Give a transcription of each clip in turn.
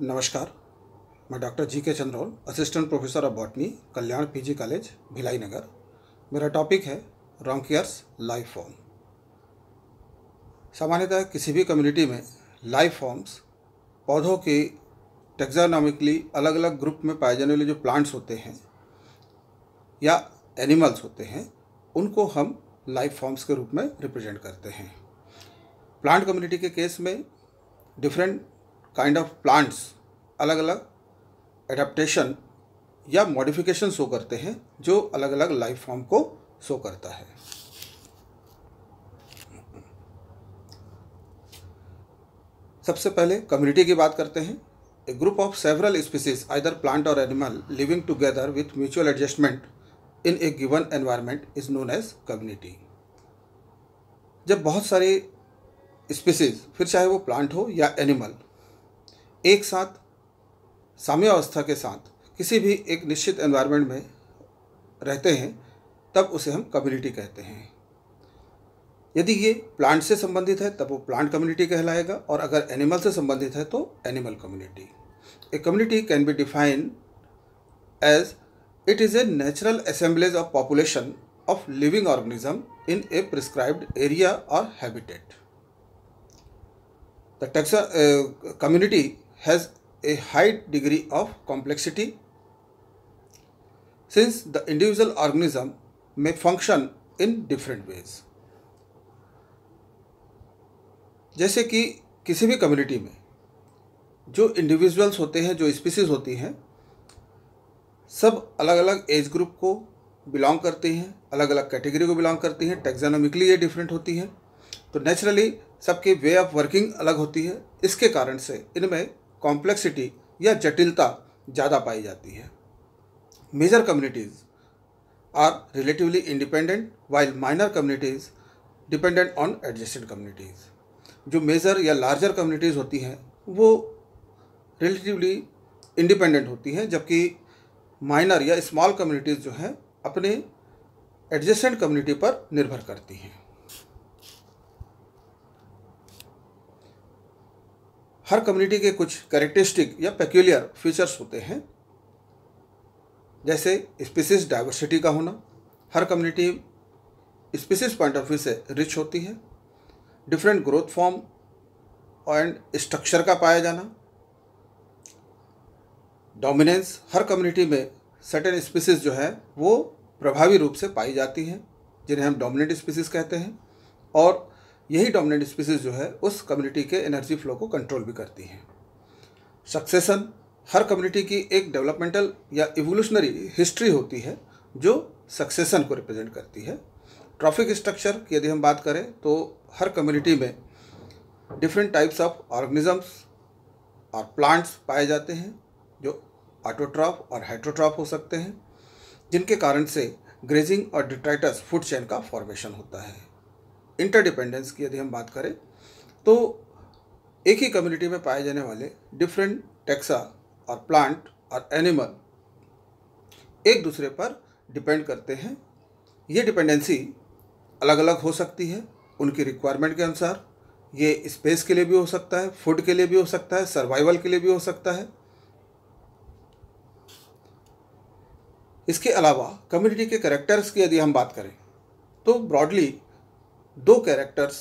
नमस्कार मैं doctor G K Chandrol assistant professor of botany Kalyan PG college Bhilai Nagar मेरा टॉपिक है रॉन्कियर्स लाइफ फॉर्म सामान्यतः किसी भी कम्युनिटी में लाइफ फॉर्म्स पौधों के टेक्जानॉमिकली अलग अलग ग्रुप में पाए जाने वाले जो प्लांट्स होते हैं या एनिमल्स होते हैं उनको हम लाइफ फॉर्म्स के रूप में रिप्रेजेंट करते हैं प्लांट कम्युनिटी के केस में डिफरेंट काइंड ऑफ प्लांट्स अलग अलग एडाप्टेशन या मॉडिफिकेशन शो करते हैं जो अलग अलग लाइफ फॉर्म को शो करता है सबसे पहले कम्युनिटी की बात करते हैं a group of several species either plant और animal living together with mutual adjustment in a given environment is known as community जब बहुत सारी स्पीसीज फिर चाहे वो प्लांट हो या एनिमल एक साथ साम्यावस्था के साथ किसी भी एक निश्चित एनवायरनमेंट में रहते हैं तब उसे हम कम्युनिटी कहते हैं यदि ये प्लांट से संबंधित है तब वो प्लांट कम्युनिटी कहलाएगा और अगर एनिमल से संबंधित है तो animal community a community can be define as it is a natural assemblage of population of living organism in a prescribed area और habitat the taxa community has a high degree of complexity since the individual organism may function in different ways. जैसे कि किसी भी community में जो individuals होते हैं जो स्पीसीज होती हैं सब अलग अलग एज ग्रुप को बिलोंग करती हैं अलग अलग कैटेगरी को बिलोंग करती हैं टेक्जानोमिकली ये डिफरेंट होती हैं तो नेचुरली सबके वे ऑफ वर्किंग अलग होती है इसके कारण से इनमें कॉम्प्लेक्सिटी या जटिलता ज़्यादा पाई जाती है major communities are relatively independent while minor communities dependent on adjusted communities जो मेजर या लार्जर कम्युनिटीज़ होती हैं वो रिलेटिवली इंडिपेंडेंट होती हैं जबकि माइनर या स्मॉल कम्युनिटीज़ जो हैं अपने एडजस्टेंट कम्युनिटी पर निर्भर करती हैं हर कम्युनिटी के कुछ करेक्टरिस्टिक या पेक्यूलियर फीचर्स होते हैं जैसे स्पीसीज डाइवर्सिटी का होना हर community species point of view से रिच होती है different growth form and structure का पाया जाना डोमिनेंस हर कम्युनिटी में सर्टेन स्पीसीज जो है वो प्रभावी रूप से पाई जाती हैं जिन्हें हम डोमिनेंट स्पीसीज कहते हैं और यही डोमिनेंट स्पीसीज जो है उस कम्युनिटी के एनर्जी फ्लो को कंट्रोल भी करती हैं सक्सेसन हर कम्युनिटी की एक डेवलपमेंटल या इवोल्यूशनरी हिस्ट्री होती है जो सक्सेसन को रिप्रेजेंट करती है ट्रॉफिक स्ट्रक्चर की यदि हम बात करें तो हर कम्युनिटी में डिफरेंट टाइप्स ऑफ ऑर्गेनिजम्स और प्लांट्स पाए जाते हैं जो ऑटोट्रॉफ और हाइड्रोट्रॉफ हो सकते हैं जिनके कारण से ग्रेजिंग और डिट्राइटस फूड चेन का फॉर्मेशन होता है इंटरडिपेंडेंस की यदि हम बात करें तो एक ही कम्युनिटी में पाए जाने वाले डिफरेंट टैक्सा और प्लांट और एनिमल एक दूसरे पर डिपेंड करते हैं ये डिपेंडेंसी अलग अलग हो सकती है उनकी रिक्वायरमेंट के अनुसार ये स्पेस के लिए भी हो सकता है फूड के लिए भी हो सकता है सर्वाइवल के लिए भी हो सकता है इसके अलावा कम्युनिटी के करेक्टर्स की यदि हम बात करें तो ब्रॉडली दो कैरेक्टर्स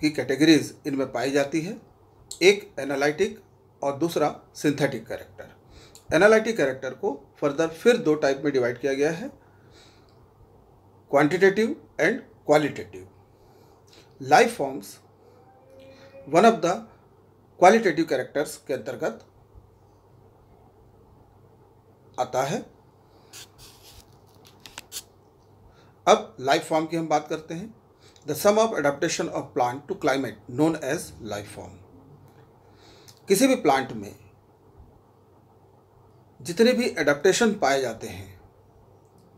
की कैटेगरीज इनमें पाई जाती है एक एनालिटिक और दूसरा सिंथेटिक कैरेक्टर एनालिटिक कैरेक्टर को फर्दर फिर दो टाइप में डिवाइड किया गया है quantitative and qualitative life forms one of the qualitative characters के अंतर्गत आता है अब लाइफ फॉर्म की हम बात करते हैं the sum of adaptation of plant to climate known as life form किसी भी प्लांट में जितने भी एडाप्टेशन पाए जाते हैं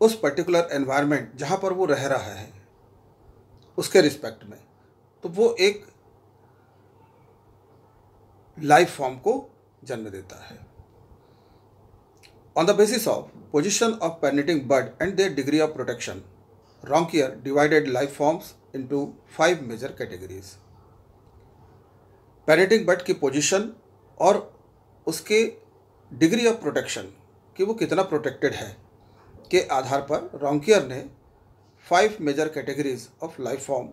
उस पर्टिकुलर एनवायरनमेंट जहाँ पर वो रह रहा है उसके रिस्पेक्ट में तो वो एक लाइफ फॉर्म को जन्म देता है on the basis of position of perennating bud and their degree of protection Ronkier divided life forms into five major categories. Perennating bud की पोजिशन और उसके डिग्री ऑफ प्रोटेक्शन कि वो कितना प्रोटेक्टेड है के आधार पर रॉन्कियर ने five major categories of life form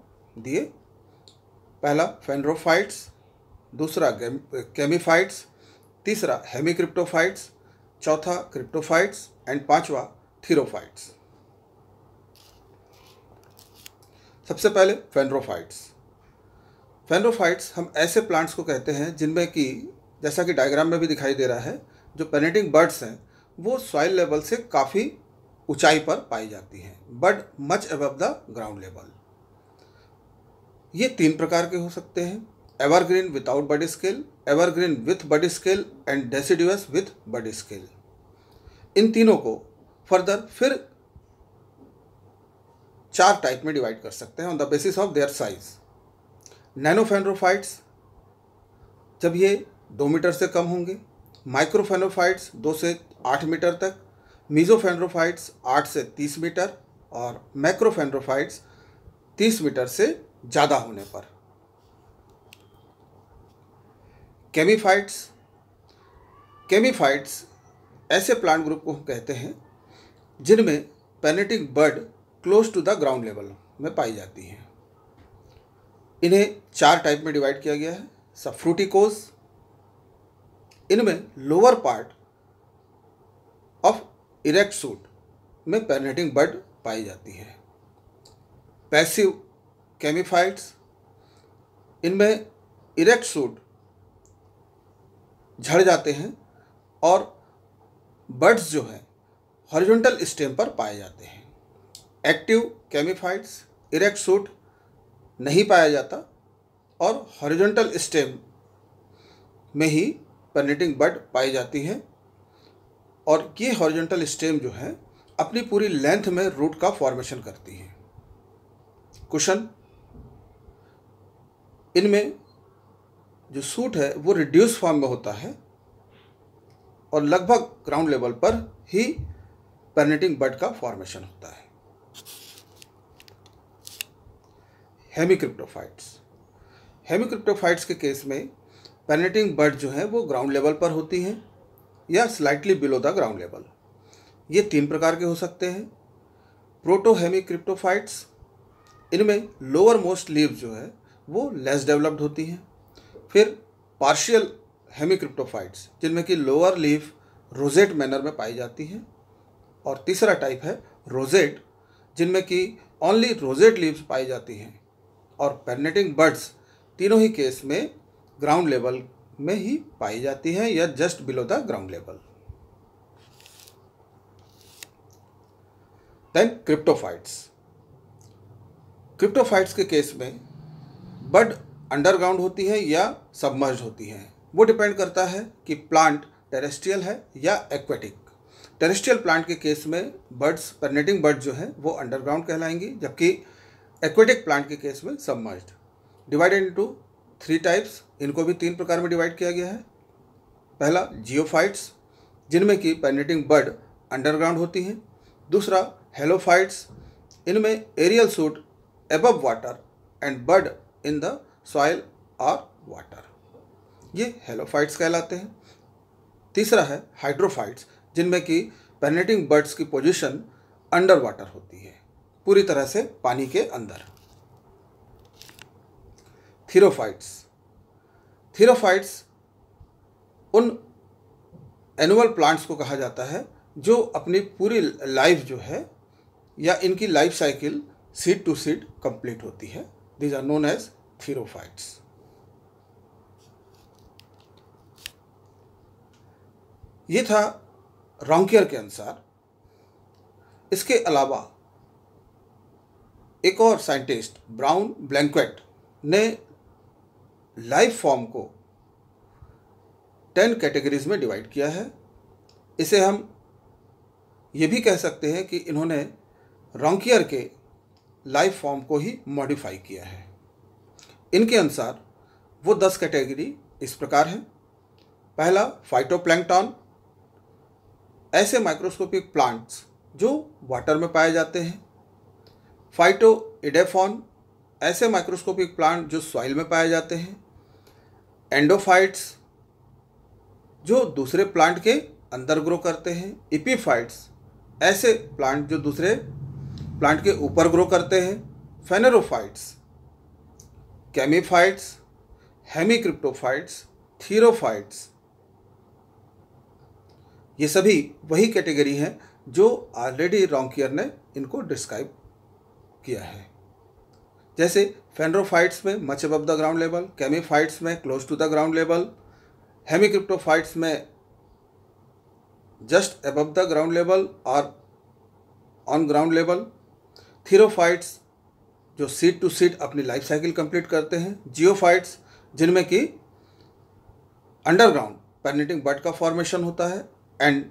दिए पहला फेनरोफाइट्स दूसरा केमीफाइट्स तीसरा हेमी क्रिप्टोफाइट्स चौथा क्रिप्टोफाइट्स एंड पांचवा थीरोफाइट्स सबसे पहले फेंड्रोफाइट्स फेंड्रोफाइट्स हम ऐसे प्लांट्स को कहते हैं जिनमें कि जैसा कि डायग्राम में भी दिखाई दे रहा है जो पेनेटिंग बर्ड्स हैं वो सॉइल लेवल से काफ़ी ऊंचाई पर पाई जाती हैं but much above the ground level ये तीन प्रकार के हो सकते हैं evergreen without bud scale evergreen with bud scale and deciduous with bud scale इन तीनों को फर्दर फिर चार टाइप में डिवाइड कर सकते हैं on the basis of their size nanophanerophytes जब ये दो मीटर से कम होंगे माइक्रोफेनोफाइट्स दो से आठ मीटर तक मीजोफेनरोफाइट्स आठ से तीस मीटर और मैक्रोफेनोफाइट्स तीस मीटर से ज़्यादा होने पर केमीफाइट्स केमीफाइट्स ऐसे प्लांट ग्रुप को हम कहते हैं जिनमें perennating bud close to the ground level में पाई जाती हैं इन्हें चार टाइप में डिवाइड किया गया है सब फ्रूटिकोज इनमें lower part of erect shoot में पेनेटिंग बर्ड पाई जाती है पैसिव कैमिफाइट्स इनमें इरेक्ट सूट झड़ जाते हैं और बर्ड्स जो हैं हॉरिजॉन्टल स्टेम पर पाए जाते हैं एक्टिव कैमिफाइड्स इरेक्ट सूट नहीं पाया जाता और हॉरिजेंटल स्टेम में ही पर्निटिंग बर्ड पाई जाती है और ये हॉरिजेंटल स्टेम जो है अपनी पूरी लेंथ में रूट का फॉर्मेशन करती है कुशन इनमें जो सूट है वो रिड्यूस फॉर्म में होता है और लगभग ग्राउंड लेवल पर ही पर्निटिंग बर्ड का फॉर्मेशन होता है हेमिक्रिप्टोफाइट्स हेमिक्रिप्टोफाइट्स के केस में पेनेटिंग बर्ड जो है वो ग्राउंड लेवल पर होती हैं या slightly below the ground level ये तीन प्रकार के हो सकते हैं प्रोटो क्रिप्टोफाइट्स इनमें लोअर मोस्ट लीव जो है वो लेस डेवलप्ड होती हैं फिर पार्शियल हेमिक्रिप्टोफाइट्स जिनमें कि लोअर लीव रोजेट मैनर में पाई जाती हैं और तीसरा टाइप है रोजेट जिनमें कि ओनली रोजेट लीव्स पाई जाती हैं और पेनेटिंग बर्ड्स तीनों ही केस में ग्राउंड लेवल में ही पाई जाती हैं या just below the ground level then cryptophytes cryptophytes के केस में बर्ड अंडरग्राउंड होती है या सबमर्ज होती हैं वो डिपेंड करता है कि प्लांट टेरेस्ट्रियल है या एक्वेटिक टेरेस्ट्रियल प्लांट के केस में बर्ड्स पर्नेटिंग बर्ड जो हैं वो अंडरग्राउंड कहलाएंगी जबकि एक्वेटिक प्लांट के केस में submerged divided into three types इनको भी तीन प्रकार में डिवाइड किया गया है पहला जियोफाइट्स जिनमें कि पेनेटिंग बर्ड अंडरग्राउंड होती हैं दूसरा हेलोफाइट्स इनमें aerial shoot above water and बर्ड इन द सॉयल और वाटर ये हेलोफाइट्स कहलाते हैं तीसरा है हाइड्रोफाइट्स जिनमें कि पेनेटिंग बर्ड्स की पोजिशन अंडर वाटर होती है पूरी तरह से पानी के अंदर थीरोफाइट्स थीरोफाइट्स उन एनुअल प्लांट्स को कहा जाता है जो अपनी पूरी लाइफ जो है या इनकी life cycle seed to seed complete होती है these are known as therophytes ये था रॉन्कियर के अनुसार इसके अलावा एक और साइंटिस्ट ब्राउन ब्लैंक्वेट ने लाइफ फॉर्म को टेन कैटेगरीज में डिवाइड किया है इसे हम ये भी कह सकते हैं कि इन्होंने रॉन्कियर के लाइफ फॉर्म को ही मॉडिफाई किया है इनके अनुसार वो दस कैटेगरी इस प्रकार हैं पहला फाइटोप्लैंकटॉन ऐसे माइक्रोस्कोपिक प्लांट्स जो वाटर में पाए जाते हैं फाइटो एडेफॉन ऐसे माइक्रोस्कोपिक प्लांट जो सॉइल में पाए जाते हैं एंडोफाइट्स जो दूसरे प्लांट के अंदर ग्रो करते हैं इपीफाइट्स ऐसे प्लांट जो दूसरे प्लांट के ऊपर ग्रो करते हैं फेनेरोफाइट्स कैमीफाइट्स हेमीक्रिप्टोफाइट्स थीरोफाइट्स ये सभी वही कैटेगरी हैं जो ऑलरेडी रॉन्कियर ने इनको डिस्क्राइब किया है जैसे फेंड्रोफाइट्स में much above the ground level chamaephytes में close to the ground level hemicryptophytes में just above the ground level और ऑन ग्राउंड लेवल थीरोफाइट्स जो सीट टू सीट अपनी लाइफ साइकिल कंप्लीट करते हैं जियोफाइट्स जिनमें कि अंडरग्राउंड पैनिटिंग बर्ड का फॉर्मेशन होता है एंड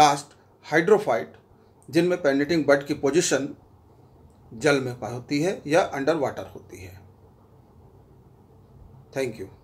लास्ट हाइड्रोफाइट जिनमें पेनेटिंग बर्ड की पोजिशन जल में होती है या अंडर वाटर होती है थैंक यू